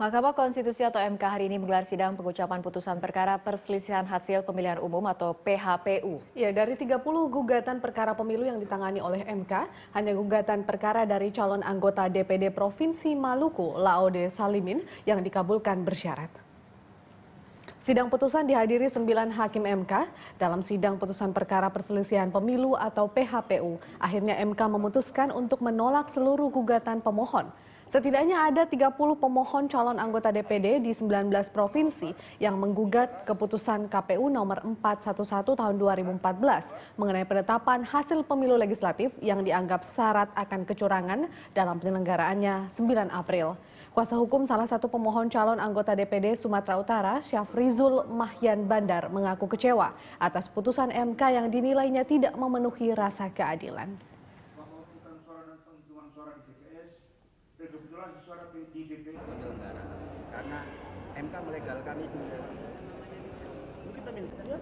Mahkamah Konstitusi atau MK hari ini menggelar sidang pengucapan putusan perkara perselisihan hasil pemilihan umum atau PHPU. Ya, dari 30 gugatan perkara pemilu yang ditangani oleh MK, hanya gugatan perkara dari calon anggota DPD Provinsi Maluku, Laode Salimin, yang dikabulkan bersyarat. Sidang putusan dihadiri 9 hakim MK. Dalam sidang putusan perkara perselisihan pemilu atau PHPU, akhirnya MK memutuskan untuk menolak seluruh gugatan pemohon. Setidaknya ada 30 pemohon calon anggota DPD di 19 provinsi yang menggugat keputusan KPU nomor 411 tahun 2014 mengenai penetapan hasil pemilu legislatif yang dianggap syarat akan kecurangan dalam penyelenggaraannya 9 April. Kuasa hukum salah satu pemohon calon anggota DPD Sumatera Utara, Syafrizul Mahyan Bandar, mengaku kecewa atas putusan MK yang dinilainya tidak memenuhi rasa keadilan kebetulan suara di DPR penyelenggara karena MK melegalkan itu kita minta iya.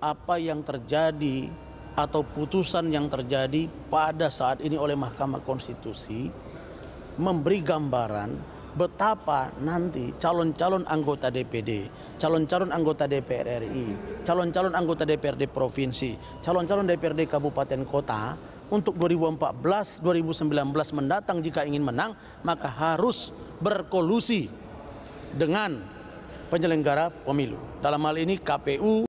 apa yang terjadi atau putusan yang terjadi pada saat ini oleh Mahkamah Konstitusi memberi gambaran betapa nanti calon-calon anggota DPD, calon-calon anggota DPR RI, calon-calon anggota DPRD provinsi, calon-calon DPRD kabupaten kota untuk 2014, 2019 mendatang jika ingin menang, maka harus berkolusi dengan penyelenggara pemilu. Dalam hal ini KPU